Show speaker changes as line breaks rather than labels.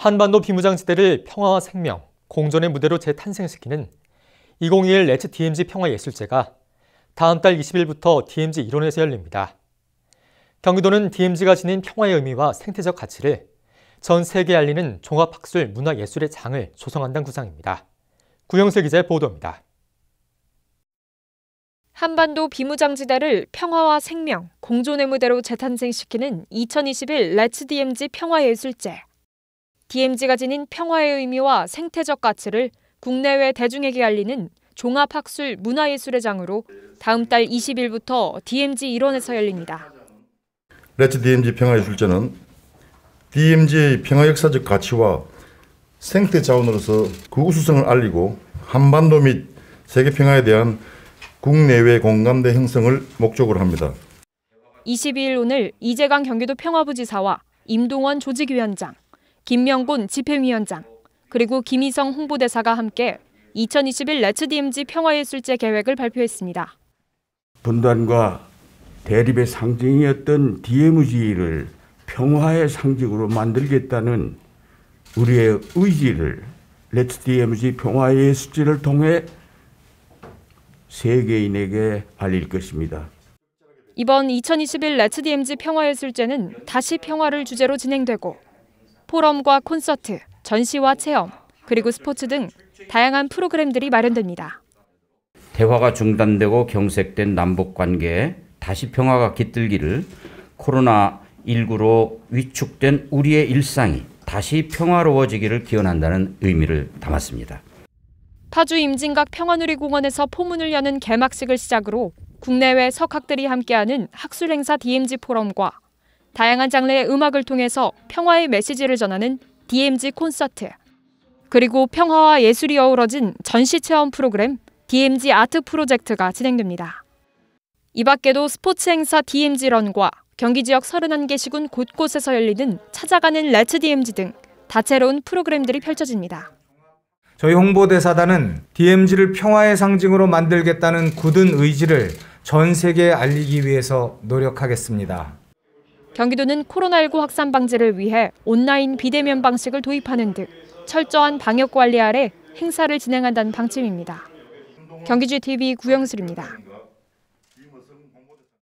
한반도 비무장지대를 평화와 생명, 공존의 무대로 재탄생시키는 2021 레츠 d m z 평화예술제가 다음 달 20일부터 DMZ 이론에서 열립니다. 경기도는 DMZ가 지닌 평화의 의미와 생태적 가치를 전 세계에 알리는 종합학술 문화예술의 장을 조성한다는 구상입니다. 구영세 기자의 보도입니다. 한반도 비무장지대를 평화와 생명, 공존의 무대로 재탄생시키는 2021 레츠 DMZ 평화예술제. DMZ가 지닌 평화의 의미와 생태적 가치를 국내외 대중에게 알리는 종합학술 문화예술의 장으로 다음 달 20일부터 DMZ 일원에서 열립니다. 레츠 DMZ 평화예술제는 DMZ의 평화역사적 가치와 생태 자원으로서 구구수성을 알리고 한반도 및 세계 평화에 대한 국내외 공감대 형성을 목적으로 합니다. 22일 오늘 이재강 경기도 평화부지사와 임동원 조직위원장, 김명곤 집행위원장, 그리고 김희성 홍보대사가 함께 2021 레츠 DMZ 평화예술제 계획을 발표했습니다. 분단과 대립의 상징이었던 DMZ를 평화의 상징으로 만들겠다는 우리의 의지를 레츠 DMZ 평화예술제를 통해 세계인에게 알릴 것입니다. 이번 2021 레츠 DMZ 평화예술제는 다시 평화를 주제로 진행되고 포럼과 콘서트, 전시와 체험, 그리고 스포츠 등 다양한 프로그램들이 마련됩니다. 대화가 중단되고 경색된 남북 관계에 다시 평화가 깃들기를 코로나19로 위축된 우리의 일상이 다시 평화로워지기를 기원한다는 의미를 담았습니다. 파주 임진각 평화누리공원에서 포문을 여는 개막식을 시작으로 국내외 석학들이 함께하는 학술행사 DMZ 포럼과 다양한 장르의 음악을 통해서 평화의 메시지를 전하는 DMZ 콘서트, 그리고 평화와 예술이 어우러진 전시 체험 프로그램 DMZ 아트 프로젝트가 진행됩니다. 이 밖에도 스포츠 행사 DMZ런과 경기 지역 31개 시군 곳곳에서 열리는 찾아가는 레츠 DMZ 등 다채로운 프로그램들이 펼쳐집니다. 저희 홍보대사단은 DMZ를 평화의 상징으로 만들겠다는 굳은 의지를 전 세계에 알리기 위해서 노력하겠습니다. 경기도는 코로나19 확산 방지를 위해 온라인 비대면 방식을 도입하는 등 철저한 방역 관리 아래 행사를 진행한다는 방침입니다. 경기지 TV 구영슬입니다.